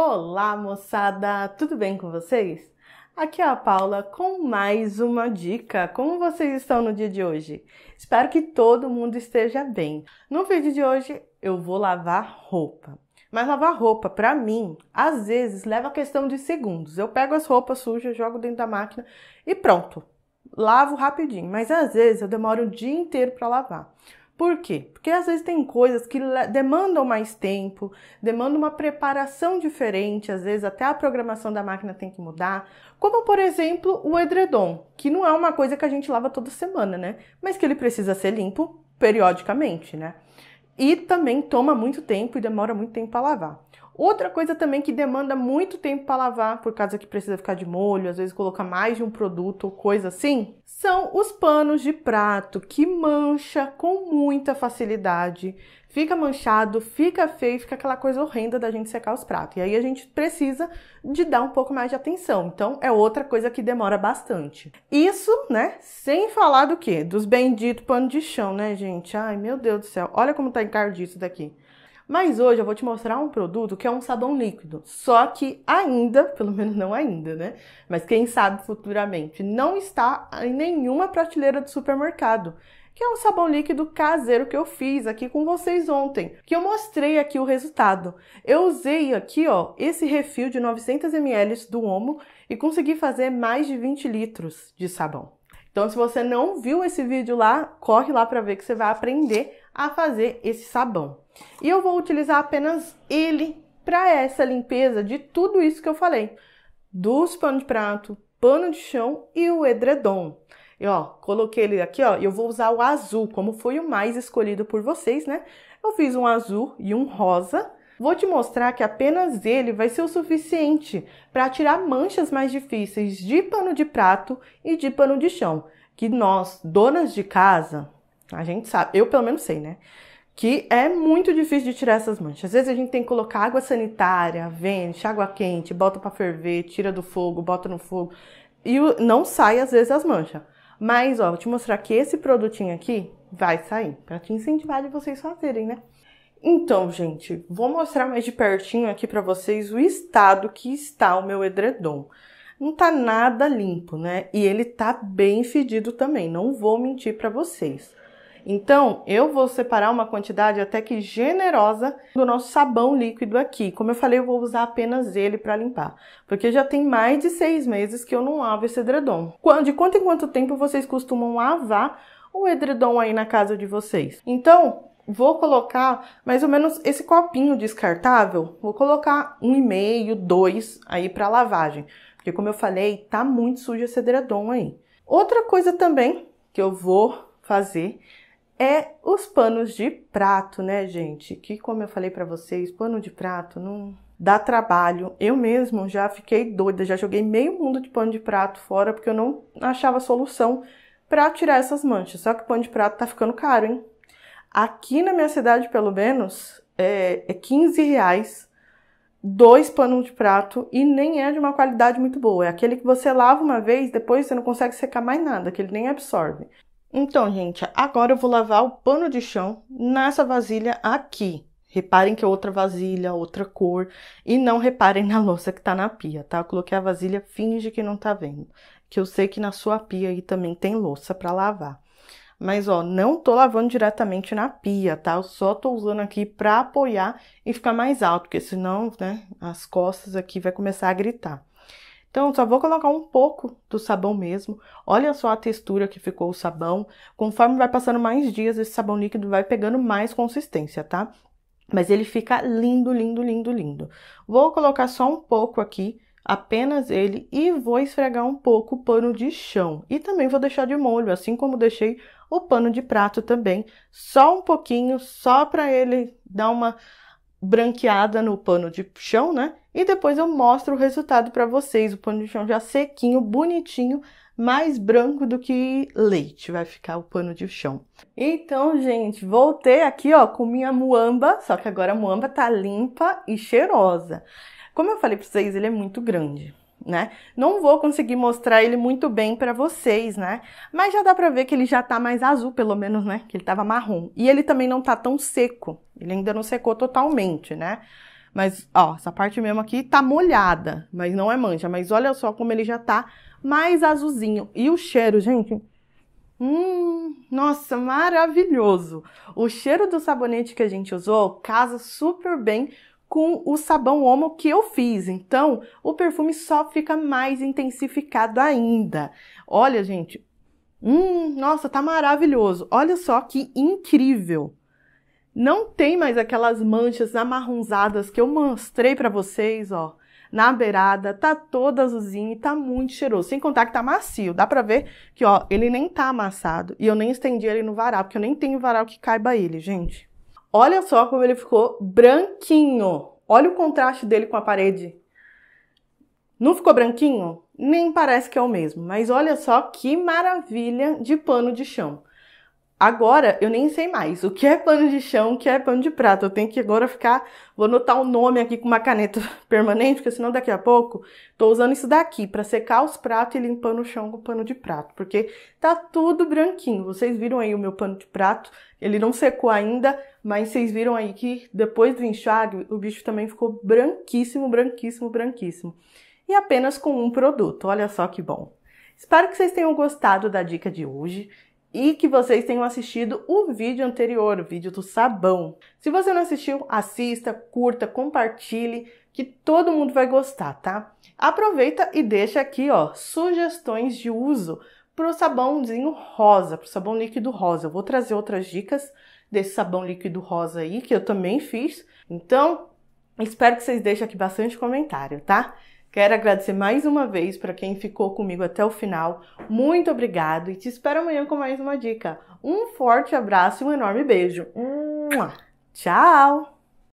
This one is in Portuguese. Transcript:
Olá, moçada! Tudo bem com vocês? Aqui é a Paula com mais uma dica. Como vocês estão no dia de hoje? Espero que todo mundo esteja bem. No vídeo de hoje eu vou lavar roupa. Mas lavar roupa, para mim, às vezes leva questão de segundos. Eu pego as roupas sujas, jogo dentro da máquina e pronto. Lavo rapidinho, mas às vezes eu demoro o dia inteiro para lavar. Por quê? Porque às vezes tem coisas que demandam mais tempo, demandam uma preparação diferente, às vezes até a programação da máquina tem que mudar. Como, por exemplo, o edredom, que não é uma coisa que a gente lava toda semana, né? Mas que ele precisa ser limpo periodicamente, né? E também toma muito tempo e demora muito tempo para lavar. Outra coisa também que demanda muito tempo para lavar, por causa que precisa ficar de molho, às vezes coloca mais de um produto ou coisa assim, são os panos de prato que mancha com muita facilidade. Fica manchado, fica feio, fica aquela coisa horrenda da gente secar os pratos. E aí a gente precisa de dar um pouco mais de atenção. Então é outra coisa que demora bastante. Isso, né? Sem falar do que? Dos benditos panos de chão, né, gente? Ai, meu Deus do céu. Olha como tá encardido isso daqui. Mas hoje eu vou te mostrar um produto que é um sabão líquido, só que ainda, pelo menos não ainda, né? Mas quem sabe futuramente, não está em nenhuma prateleira do supermercado que é um sabão líquido caseiro que eu fiz aqui com vocês ontem, que eu mostrei aqui o resultado. Eu usei aqui, ó, esse refil de 900 ml do Omo e consegui fazer mais de 20 litros de sabão. Então, se você não viu esse vídeo lá, corre lá para ver que você vai aprender a fazer esse sabão. E eu vou utilizar apenas ele para essa limpeza de tudo isso que eu falei, dos pano de prato, pano de chão e o edredom. E ó, coloquei ele aqui, ó, eu vou usar o azul, como foi o mais escolhido por vocês, né? Eu fiz um azul e um rosa. Vou te mostrar que apenas ele vai ser o suficiente para tirar manchas mais difíceis de pano de prato e de pano de chão, que nós, donas de casa, a gente sabe, eu pelo menos sei, né? que é muito difícil de tirar essas manchas. Às vezes a gente tem que colocar água sanitária, vende, água quente, bota para ferver, tira do fogo, bota no fogo e não sai às vezes as manchas. Mas ó, vou te mostrar que esse produtinho aqui vai sair, para te incentivar de vocês fazerem, né? Então, gente, vou mostrar mais de pertinho aqui para vocês o estado que está o meu edredom. Não tá nada limpo, né? E ele tá bem fedido também, não vou mentir para vocês. Então, eu vou separar uma quantidade até que generosa do nosso sabão líquido aqui. Como eu falei, eu vou usar apenas ele para limpar, porque já tem mais de seis meses que eu não lavo esse edredom. De quanto em quanto tempo vocês costumam lavar o edredom aí na casa de vocês? Então, vou colocar mais ou menos esse copinho descartável, vou colocar um e meio, dois aí para lavagem, porque como eu falei, tá muito sujo esse edredom aí. Outra coisa também que eu vou fazer é os panos de prato, né, gente? Que como eu falei para vocês, pano de prato não dá trabalho. Eu mesmo já fiquei doida, já joguei meio mundo de pano de prato fora porque eu não achava solução para tirar essas manchas. Só que o pano de prato tá ficando caro, hein? Aqui na minha cidade, pelo menos, é, é 15 reais dois panos de prato e nem é de uma qualidade muito boa. É aquele que você lava uma vez, depois você não consegue secar mais nada, que ele nem absorve. Então, gente, agora eu vou lavar o pano de chão nessa vasilha aqui. Reparem que é outra vasilha, outra cor. E não reparem na louça que tá na pia, tá? Eu coloquei a vasilha, finge que não tá vendo. Que eu sei que na sua pia aí também tem louça para lavar. Mas, ó, não tô lavando diretamente na pia, tá? Eu só tô usando aqui pra apoiar e ficar mais alto, porque senão, né, as costas aqui vai começar a gritar. Então, só vou colocar um pouco do sabão mesmo. Olha só a textura que ficou o sabão. Conforme vai passando mais dias, esse sabão líquido vai pegando mais consistência, tá? Mas ele fica lindo, lindo, lindo, lindo. Vou colocar só um pouco aqui, apenas ele, e vou esfregar um pouco o pano de chão. E também vou deixar de molho, assim como deixei o pano de prato também. Só um pouquinho, só para ele dar uma branqueada no pano de chão, né? E depois eu mostro o resultado para vocês. O pano de chão já sequinho, bonitinho, mais branco do que leite vai ficar o pano de chão. Então, gente, voltei aqui, ó, com minha muamba, só que agora a muamba tá limpa e cheirosa. Como eu falei para vocês, ele é muito grande. Né? Não vou conseguir mostrar ele muito bem para vocês, né? Mas já dá para ver que ele já tá mais azul, pelo menos, né? Que ele tava marrom. E ele também não tá tão seco. Ele ainda não secou totalmente, né? Mas, ó, essa parte mesmo aqui tá molhada, mas não é mancha. Mas olha só como ele já tá mais azulzinho. E o cheiro, gente... Hum, nossa, maravilhoso! O cheiro do sabonete que a gente usou casa super bem com o sabão Omo que eu fiz. Então, o perfume só fica mais intensificado ainda. Olha, gente. Hum, nossa, tá maravilhoso. Olha só que incrível não tem mais aquelas manchas amarronzadas que eu mostrei para vocês, ó. Na beirada, tá toda azulzinha e tá muito cheiroso. Sem contar que tá macio. Dá pra ver que, ó, ele nem tá amassado. E eu nem estendi ele no varal, porque eu nem tenho varal que caiba ele, gente. Olha só como ele ficou branquinho. Olha o contraste dele com a parede. Não ficou branquinho? Nem parece que é o mesmo. Mas olha só que maravilha de pano de chão. Agora eu nem sei mais o que é pano de chão, o que é pano de prato. Eu tenho que agora ficar, vou anotar o nome aqui com uma caneta permanente, porque senão daqui a pouco tô usando isso daqui para secar os pratos e limpando o chão com pano de prato, porque tá tudo branquinho. Vocês viram aí o meu pano de prato, ele não secou ainda, mas vocês viram aí que depois do enxágue o bicho também ficou branquíssimo, branquíssimo, branquíssimo. E apenas com um produto. Olha só que bom. Espero que vocês tenham gostado da dica de hoje e que vocês tenham assistido o vídeo anterior, o vídeo do sabão. Se você não assistiu, assista, curta, compartilhe, que todo mundo vai gostar, tá? Aproveita e deixa aqui, ó, sugestões de uso para o sabãozinho rosa, para o sabão líquido rosa. Eu vou trazer outras dicas desse sabão líquido rosa aí, que eu também fiz. Então, espero que vocês deixem aqui bastante comentário, tá? Quero agradecer mais uma vez para quem ficou comigo até o final. Muito obrigado e te espero amanhã com mais uma dica. Um forte abraço e um enorme beijo. Tchau!